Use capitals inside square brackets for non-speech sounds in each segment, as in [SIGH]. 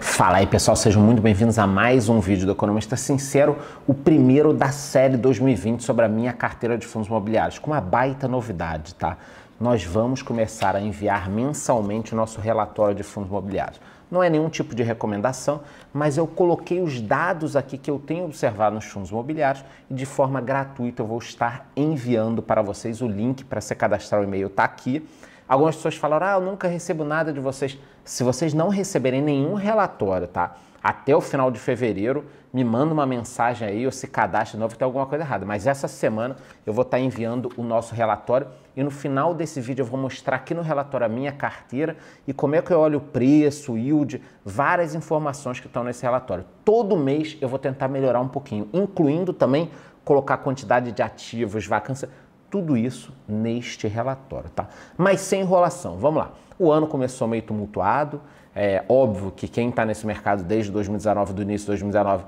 Fala aí pessoal, sejam muito bem-vindos a mais um vídeo do Economista Sincero, o primeiro da série 2020 sobre a minha carteira de fundos imobiliários, com uma baita novidade, tá? Nós vamos começar a enviar mensalmente o nosso relatório de fundos imobiliários. Não é nenhum tipo de recomendação, mas eu coloquei os dados aqui que eu tenho observado nos fundos imobiliários e de forma gratuita eu vou estar enviando para vocês o link para se cadastrar o e-mail, tá aqui. Algumas pessoas falaram, ah, eu nunca recebo nada de vocês. Se vocês não receberem nenhum relatório, tá? Até o final de fevereiro, me manda uma mensagem aí ou se cadastra de novo, tem alguma coisa errada. Mas essa semana eu vou estar tá enviando o nosso relatório e no final desse vídeo eu vou mostrar aqui no relatório a minha carteira e como é que eu olho o preço, o yield, várias informações que estão nesse relatório. Todo mês eu vou tentar melhorar um pouquinho, incluindo também colocar quantidade de ativos, vacância, tudo isso neste relatório, tá? Mas sem enrolação, vamos lá. O ano começou meio tumultuado, é óbvio que quem está nesse mercado desde 2019, do início de 2019,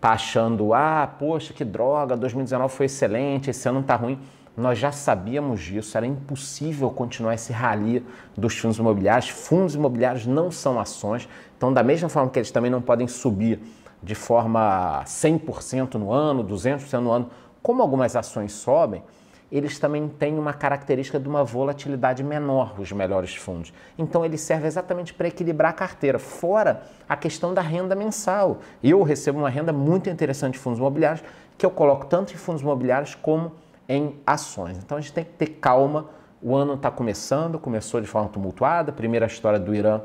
tá achando, ah, poxa, que droga, 2019 foi excelente, esse ano tá ruim. Nós já sabíamos disso, era impossível continuar esse rali dos fundos imobiliários. Fundos imobiliários não são ações, então, da mesma forma que eles também não podem subir de forma 100% no ano, 200% no ano, como algumas ações sobem, eles também têm uma característica de uma volatilidade menor, os melhores fundos. Então, ele serve exatamente para equilibrar a carteira, fora a questão da renda mensal. Eu recebo uma renda muito interessante de fundos imobiliários, que eu coloco tanto em fundos imobiliários como em ações. Então, a gente tem que ter calma. O ano está começando, começou de forma tumultuada, primeira história do Irã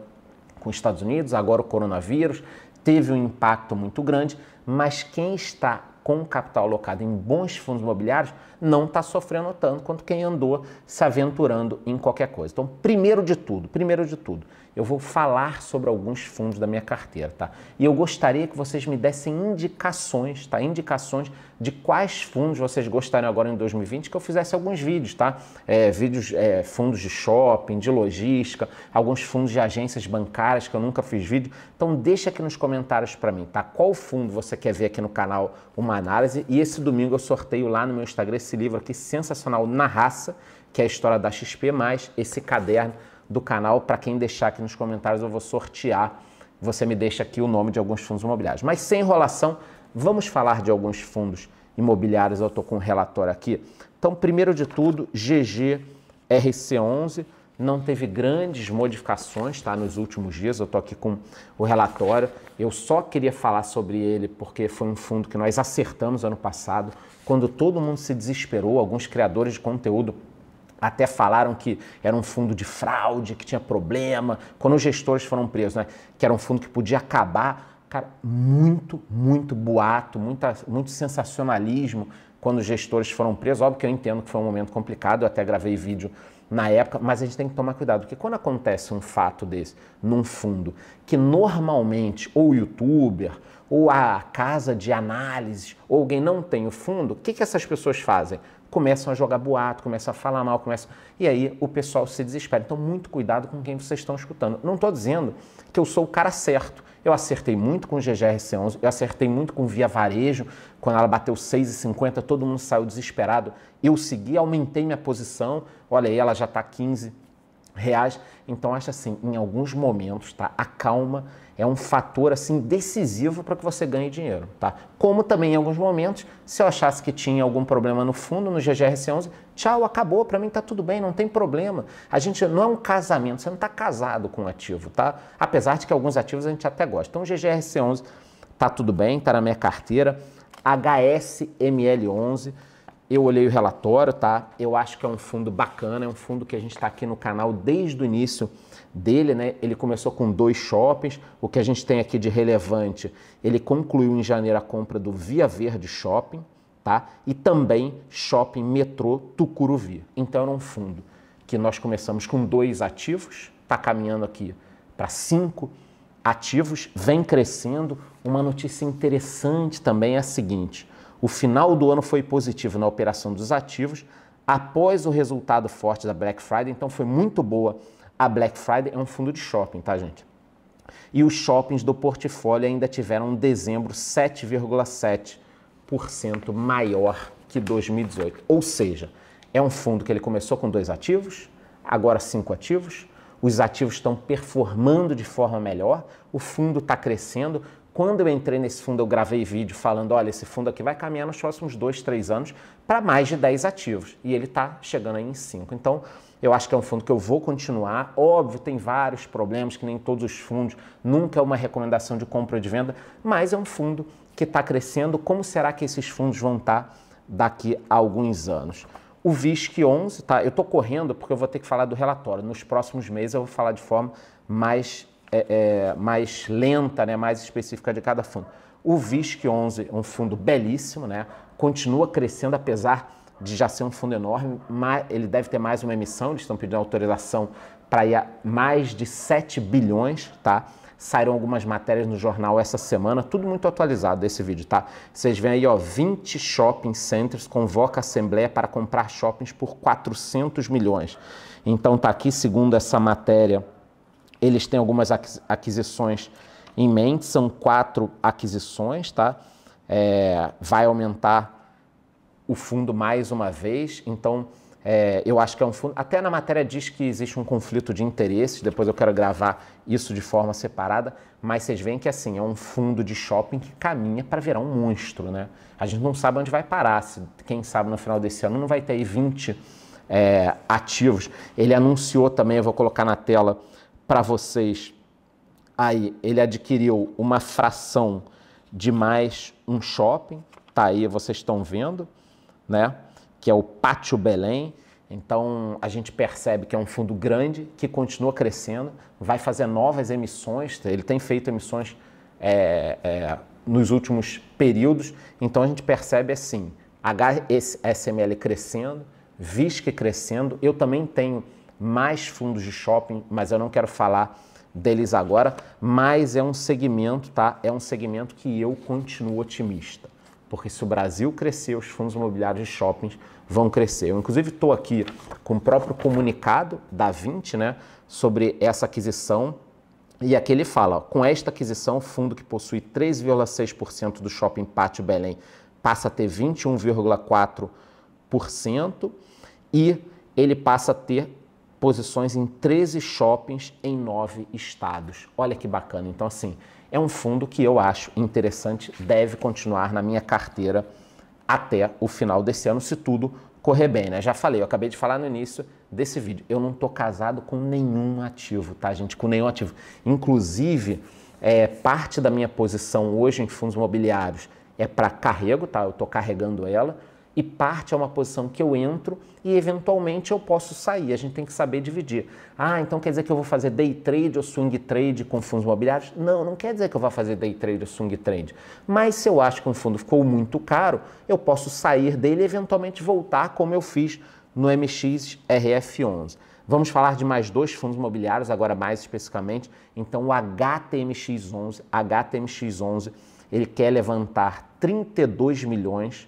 com os Estados Unidos, agora o coronavírus, teve um impacto muito grande, mas quem está com capital alocado em bons fundos imobiliários não está sofrendo tanto quanto quem andou se aventurando em qualquer coisa. Então, primeiro de tudo, primeiro de tudo, eu vou falar sobre alguns fundos da minha carteira, tá? E eu gostaria que vocês me dessem indicações, tá? Indicações de quais fundos vocês gostariam agora em 2020 que eu fizesse alguns vídeos, tá? É, vídeos, é, fundos de shopping, de logística, alguns fundos de agências bancárias que eu nunca fiz vídeo. Então deixa aqui nos comentários para mim, tá? Qual fundo você quer ver aqui no canal uma análise? E esse domingo eu sorteio lá no meu Instagram esse livro aqui sensacional na raça, que é a história da XP mais esse caderno do canal. Para quem deixar aqui nos comentários, eu vou sortear. Você me deixa aqui o nome de alguns fundos imobiliários. Mas sem enrolação, vamos falar de alguns fundos imobiliários. Eu estou com um relatório aqui. Então, primeiro de tudo, GG RC11 não teve grandes modificações tá, nos últimos dias. Eu estou aqui com o relatório. Eu só queria falar sobre ele porque foi um fundo que nós acertamos ano passado, quando todo mundo se desesperou, alguns criadores de conteúdo até falaram que era um fundo de fraude, que tinha problema. Quando os gestores foram presos, né? que era um fundo que podia acabar. Cara, muito, muito boato, muita, muito sensacionalismo quando os gestores foram presos. Óbvio que eu entendo que foi um momento complicado, eu até gravei vídeo na época, mas a gente tem que tomar cuidado, porque quando acontece um fato desse num fundo que normalmente ou o youtuber ou a casa de análises ou alguém não tem o fundo, o que, que essas pessoas fazem? começam a jogar boato, começam a falar mal, começam. E aí o pessoal se desespera. Então, muito cuidado com quem vocês estão escutando. Não estou dizendo que eu sou o cara certo. Eu acertei muito com o GGRC11, eu acertei muito com Via Varejo, quando ela bateu 6,50, todo mundo saiu desesperado. Eu segui, aumentei minha posição, olha aí, ela já está 15 reais. Então acho assim, em alguns momentos, tá? A calma é um fator assim decisivo para que você ganhe dinheiro, tá? Como também em alguns momentos, se eu achasse que tinha algum problema no fundo no GGRC11, tchau, acabou, para mim tá tudo bem, não tem problema. A gente não é um casamento, você não está casado com um ativo, tá? Apesar de que alguns ativos a gente até gosta. Então o GGRC11 tá tudo bem, tá na minha carteira. HSML11 eu olhei o relatório, tá? Eu acho que é um fundo bacana, é um fundo que a gente está aqui no canal desde o início dele, né? Ele começou com dois shoppings. O que a gente tem aqui de relevante, ele concluiu em janeiro a compra do Via Verde Shopping, tá? E também Shopping Metrô Tucuruvi. Então era um fundo que nós começamos com dois ativos, está caminhando aqui para cinco ativos, vem crescendo. Uma notícia interessante também é a seguinte o final do ano foi positivo na operação dos ativos, após o resultado forte da Black Friday, então foi muito boa. A Black Friday é um fundo de shopping, tá, gente? E os shoppings do portfólio ainda tiveram um dezembro 7,7% maior que 2018. Ou seja, é um fundo que ele começou com dois ativos, agora cinco ativos. Os ativos estão performando de forma melhor, o fundo está crescendo, quando eu entrei nesse fundo, eu gravei vídeo falando: olha, esse fundo aqui vai caminhar nos próximos dois, três anos para mais de 10 ativos. E ele está chegando aí em 5. Então, eu acho que é um fundo que eu vou continuar. Óbvio, tem vários problemas, que nem todos os fundos, nunca é uma recomendação de compra ou de venda, mas é um fundo que está crescendo. Como será que esses fundos vão estar tá daqui a alguns anos? O VISC 11, tá? Eu estou correndo porque eu vou ter que falar do relatório. Nos próximos meses eu vou falar de forma mais é, é, mais lenta, né, mais específica de cada fundo. O VISC 11 é um fundo belíssimo, né, continua crescendo apesar de já ser um fundo enorme, mas ele deve ter mais uma emissão, eles estão pedindo autorização para ir a mais de 7 bilhões, tá? Saíram algumas matérias no jornal essa semana, tudo muito atualizado esse vídeo, tá? Vocês veem aí, ó, 20 shopping centers convoca a assembleia para comprar shoppings por 400 milhões. Então tá aqui, segundo essa matéria, eles têm algumas aquisições em mente, são quatro aquisições, tá? É, vai aumentar o fundo mais uma vez, então é, eu acho que é um fundo. Até na matéria diz que existe um conflito de interesses, depois eu quero gravar isso de forma separada, mas vocês veem que assim, é um fundo de shopping que caminha para virar um monstro, né? A gente não sabe onde vai parar, se, quem sabe no final desse ano não vai ter aí 20 é, ativos. Ele anunciou também, eu vou colocar na tela para vocês, aí ele adquiriu uma fração de mais um shopping, tá aí vocês estão vendo, né? Que é o Pátio Belém. Então a gente percebe que é um fundo grande que continua crescendo, vai fazer novas emissões. Ele tem feito emissões é, é, nos últimos períodos. Então a gente percebe assim, HSML crescendo, VISC crescendo. Eu também tenho mais fundos de shopping, mas eu não quero falar deles agora, mas é um segmento, tá? É um segmento que eu continuo otimista. Porque se o Brasil crescer, os fundos imobiliários de shoppings vão crescer. Eu, inclusive, estou aqui com o próprio comunicado da 20, né, sobre essa aquisição. E aqui ele fala: ó, com esta aquisição, o fundo que possui 3,6% do shopping Pátio Belém passa a ter 21,4% e ele passa a ter posições em 13 shoppings em nove estados. Olha que bacana. Então, assim, é um fundo que eu acho interessante, deve continuar na minha carteira até o final desse ano, se tudo correr bem, né? Já falei, eu acabei de falar no início desse vídeo. Eu não tô casado com nenhum ativo, tá, gente? Com nenhum ativo. Inclusive, é, parte da minha posição hoje em fundos imobiliários é para carrego, tá? Eu tô carregando ela e parte é uma posição que eu entro e eventualmente eu posso sair. A gente tem que saber dividir. Ah, então quer dizer que eu vou fazer day trade ou swing trade com fundos imobiliários? Não, não quer dizer que eu vá fazer day trade ou swing trade. Mas se eu acho que um fundo ficou muito caro, eu posso sair dele e eventualmente voltar como eu fiz no MX RF11. Vamos falar de mais dois fundos imobiliários agora mais especificamente. Então o HTMX11, HTMX11, ele quer levantar 32 milhões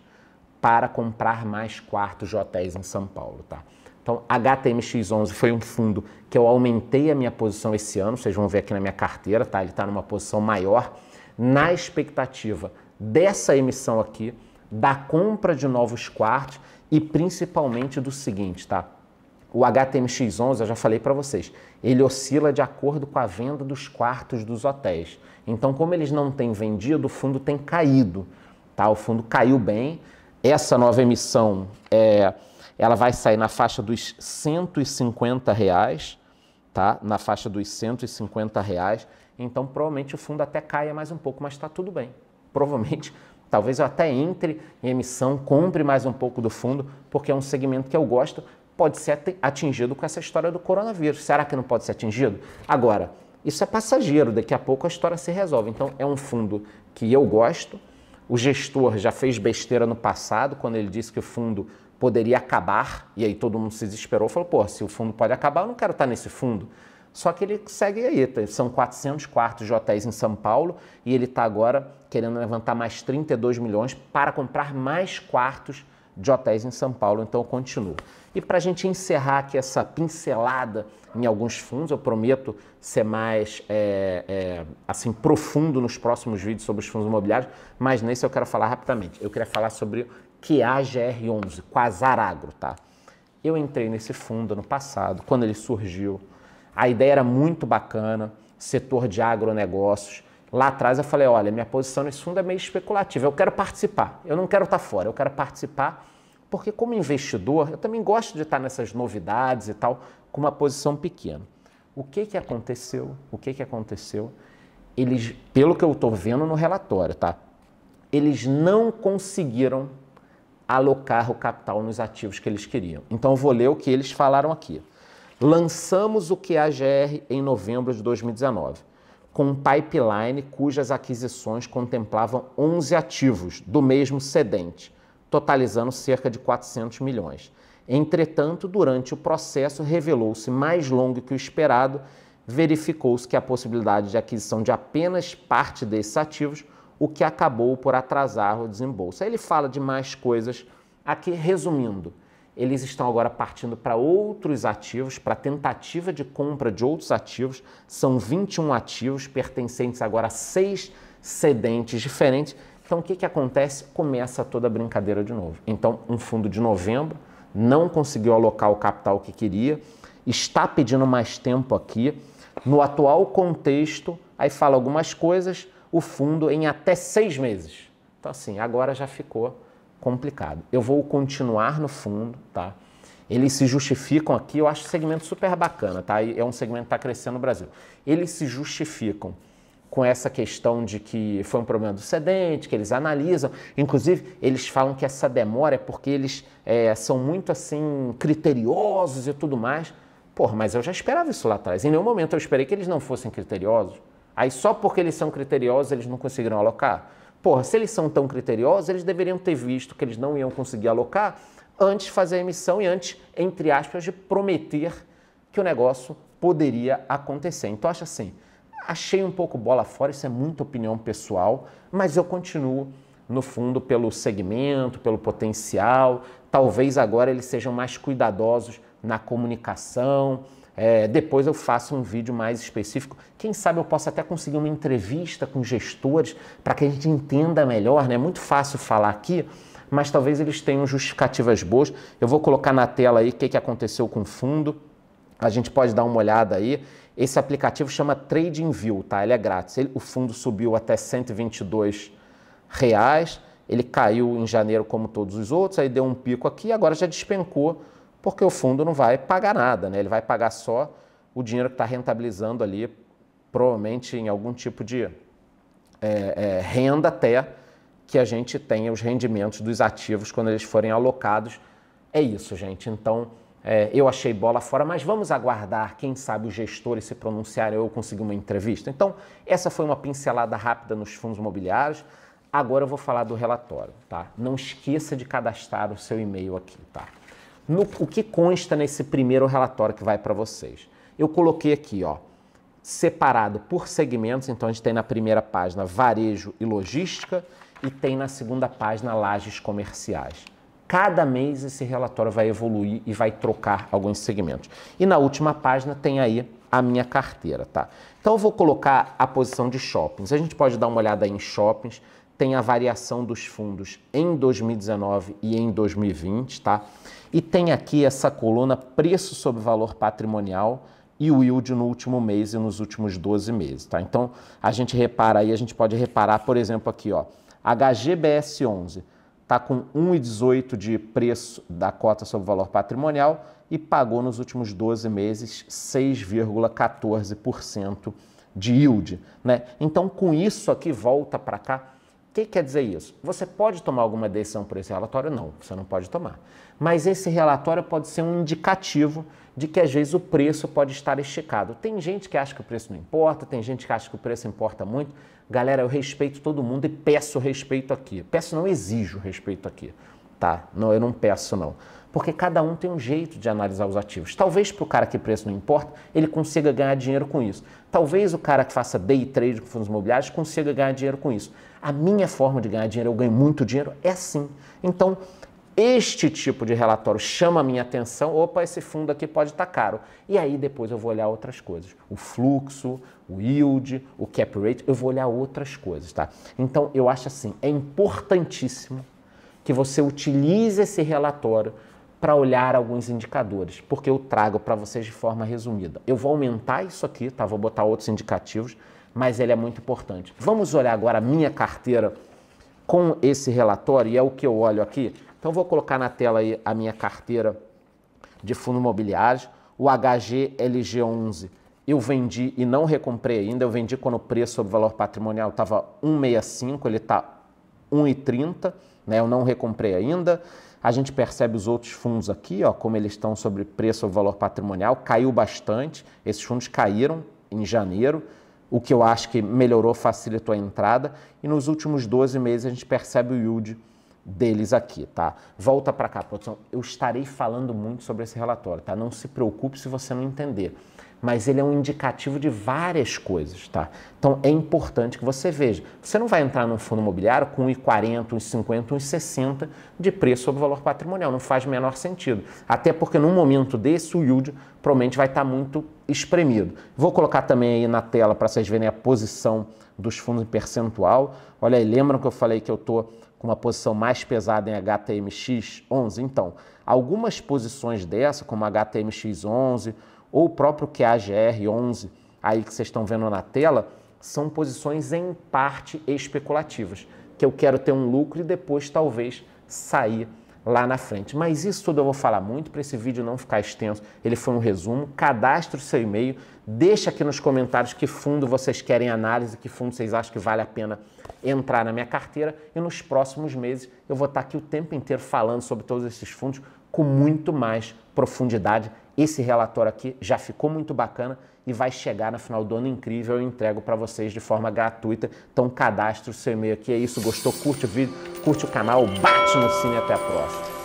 para comprar mais quartos de hotéis em São Paulo, tá? Então, HTMX11 foi um fundo que eu aumentei a minha posição esse ano, vocês vão ver aqui na minha carteira, tá? Ele está numa posição maior, na expectativa dessa emissão aqui, da compra de novos quartos e principalmente do seguinte, tá? O HTMX11, eu já falei para vocês, ele oscila de acordo com a venda dos quartos dos hotéis. Então, como eles não têm vendido, o fundo tem caído, tá? O fundo caiu bem, essa nova emissão é, ela vai sair na faixa dos 150 reais, tá? Na faixa dos 150 reais. Então, provavelmente o fundo até caia mais um pouco, mas está tudo bem. Provavelmente, [LAUGHS] talvez eu até entre em emissão, compre mais um pouco do fundo, porque é um segmento que eu gosto, pode ser atingido com essa história do coronavírus. Será que não pode ser atingido? Agora, isso é passageiro, daqui a pouco a história se resolve. Então, é um fundo que eu gosto, o gestor já fez besteira no passado, quando ele disse que o fundo poderia acabar, e aí todo mundo se desesperou, falou, pô, se o fundo pode acabar, eu não quero estar nesse fundo. Só que ele segue aí, tá? são 400 quartos de hotéis em São Paulo e ele está agora querendo levantar mais 32 milhões para comprar mais quartos de hotéis em São Paulo, então eu continuo. E para a gente encerrar aqui essa pincelada em alguns fundos, eu prometo ser mais é, é, assim profundo nos próximos vídeos sobre os fundos imobiliários, mas nesse eu quero falar rapidamente. Eu queria falar sobre o QAGR11, Quasar Agro, tá? Eu entrei nesse fundo ano passado, quando ele surgiu. A ideia era muito bacana, setor de agronegócios. Lá atrás eu falei, olha, minha posição nesse fundo é meio especulativa, eu quero participar, eu não quero estar tá fora, eu quero participar, porque como investidor, eu também gosto de estar tá nessas novidades e tal, com uma posição pequena. O que que aconteceu? O que que aconteceu? Eles, pelo que eu estou vendo no relatório, tá? Eles não conseguiram alocar o capital nos ativos que eles queriam. Então eu vou ler o que eles falaram aqui. Lançamos o QAGR em novembro de 2019 com um pipeline cujas aquisições contemplavam 11 ativos do mesmo cedente, totalizando cerca de 400 milhões. Entretanto, durante o processo revelou-se mais longo que o esperado, verificou-se que a possibilidade de aquisição de apenas parte desses ativos, o que acabou por atrasar o desembolso. Aí ele fala de mais coisas aqui, resumindo eles estão agora partindo para outros ativos, para tentativa de compra de outros ativos. São 21 ativos pertencentes agora a seis cedentes diferentes. Então, o que, que acontece? Começa toda a brincadeira de novo. Então, um fundo de novembro não conseguiu alocar o capital que queria, está pedindo mais tempo aqui. No atual contexto, aí fala algumas coisas, o fundo em até seis meses. Então, assim, agora já ficou complicado. Eu vou continuar no fundo, tá? Eles se justificam aqui, eu acho o segmento super bacana, tá? É um segmento que está crescendo no Brasil. Eles se justificam com essa questão de que foi um problema do sedente, que eles analisam. Inclusive, eles falam que essa demora é porque eles é, são muito assim criteriosos e tudo mais. Porra, mas eu já esperava isso lá atrás. Em nenhum momento eu esperei que eles não fossem criteriosos. Aí só porque eles são criteriosos eles não conseguiram alocar. Porra, se eles são tão criteriosos, eles deveriam ter visto que eles não iam conseguir alocar antes de fazer a emissão e antes, entre aspas, de prometer que o negócio poderia acontecer. Então, acho assim, achei um pouco bola fora, isso é muita opinião pessoal, mas eu continuo, no fundo, pelo segmento, pelo potencial. Talvez agora eles sejam mais cuidadosos na comunicação, é, depois eu faço um vídeo mais específico. Quem sabe eu posso até conseguir uma entrevista com gestores para que a gente entenda melhor. Né? É muito fácil falar aqui, mas talvez eles tenham justificativas boas. Eu vou colocar na tela aí o que, que aconteceu com o fundo. A gente pode dar uma olhada aí. Esse aplicativo chama TradingView, tá? Ele é grátis. Ele, o fundo subiu até 122 reais. Ele caiu em janeiro como todos os outros, aí deu um pico aqui, agora já despencou porque o fundo não vai pagar nada, né? ele vai pagar só o dinheiro que está rentabilizando ali, provavelmente em algum tipo de é, é, renda até que a gente tenha os rendimentos dos ativos quando eles forem alocados. É isso, gente. Então, é, eu achei bola fora, mas vamos aguardar, quem sabe, os gestores se pronunciarem ou eu conseguir uma entrevista. Então, essa foi uma pincelada rápida nos fundos imobiliários. Agora eu vou falar do relatório, tá? Não esqueça de cadastrar o seu e-mail aqui, tá? No, o que consta nesse primeiro relatório que vai para vocês? Eu coloquei aqui, ó, separado por segmentos, então a gente tem na primeira página varejo e logística e tem na segunda página lajes comerciais. Cada mês esse relatório vai evoluir e vai trocar alguns segmentos. E na última página tem aí a minha carteira, tá? Então eu vou colocar a posição de shoppings. A gente pode dar uma olhada em shoppings tem a variação dos fundos em 2019 e em 2020, tá? E tem aqui essa coluna preço sobre valor patrimonial e o yield no último mês e nos últimos 12 meses, tá? Então, a gente repara aí, a gente pode reparar, por exemplo, aqui, ó, HGBS11 tá com 1,18 de preço da cota sobre valor patrimonial e pagou nos últimos 12 meses 6,14% de yield, né? Então, com isso aqui volta para cá o que quer dizer isso? Você pode tomar alguma decisão por esse relatório? Não, você não pode tomar. Mas esse relatório pode ser um indicativo de que às vezes o preço pode estar esticado. Tem gente que acha que o preço não importa, tem gente que acha que o preço importa muito. Galera, eu respeito todo mundo e peço respeito aqui. Peço não exijo respeito aqui, tá? Não, eu não peço não. Porque cada um tem um jeito de analisar os ativos. Talvez para o cara que preço não importa, ele consiga ganhar dinheiro com isso. Talvez o cara que faça day trade com fundos imobiliários consiga ganhar dinheiro com isso a minha forma de ganhar dinheiro, eu ganho muito dinheiro, é assim. Então, este tipo de relatório chama a minha atenção, opa, esse fundo aqui pode estar tá caro. E aí depois eu vou olhar outras coisas. O fluxo, o yield, o cap rate, eu vou olhar outras coisas, tá? Então eu acho assim, é importantíssimo que você utilize esse relatório para olhar alguns indicadores, porque eu trago para vocês de forma resumida. Eu vou aumentar isso aqui, tá? Vou botar outros indicativos, mas ele é muito importante. Vamos olhar agora a minha carteira com esse relatório, e é o que eu olho aqui. Então, vou colocar na tela aí a minha carteira de fundo imobiliário, o HGLG11 eu vendi e não recomprei ainda, eu vendi quando o preço sobre o valor patrimonial estava 1,65, ele está 1,30, né? eu não recomprei ainda. A gente percebe os outros fundos aqui, ó, como eles estão sobre preço sobre valor patrimonial, caiu bastante, esses fundos caíram em janeiro, o que eu acho que melhorou, facilitou a entrada. E nos últimos 12 meses a gente percebe o yield deles aqui, tá? Volta para cá, produção. Eu estarei falando muito sobre esse relatório, tá? Não se preocupe se você não entender. Mas ele é um indicativo de várias coisas, tá? Então é importante que você veja. Você não vai entrar num fundo imobiliário com 1,40, 1,50, 1,60 de preço sobre valor patrimonial. Não faz menor sentido. Até porque num momento desse o yield provavelmente vai estar tá muito espremido. Vou colocar também aí na tela para vocês verem a posição dos fundos em percentual. Olha aí, lembram que eu falei que eu estou com uma posição mais pesada em HTMX11? Então, algumas posições dessa, como HTMX11 ou o próprio QAGR11, aí que vocês estão vendo na tela, são posições em parte especulativas, que eu quero ter um lucro e depois talvez sair lá na frente. Mas isso tudo eu vou falar muito para esse vídeo não ficar extenso. Ele foi um resumo. Cadastre o seu e-mail, deixa aqui nos comentários que fundo vocês querem análise, que fundo vocês acham que vale a pena entrar na minha carteira e nos próximos meses eu vou estar aqui o tempo inteiro falando sobre todos esses fundos com muito mais profundidade. Esse relatório aqui já ficou muito bacana e vai chegar no final do ano incrível. Eu entrego para vocês de forma gratuita. Então cadastre o seu e-mail aqui. É isso. Gostou? Curte o vídeo, curte o canal, bate no sininho até a próxima.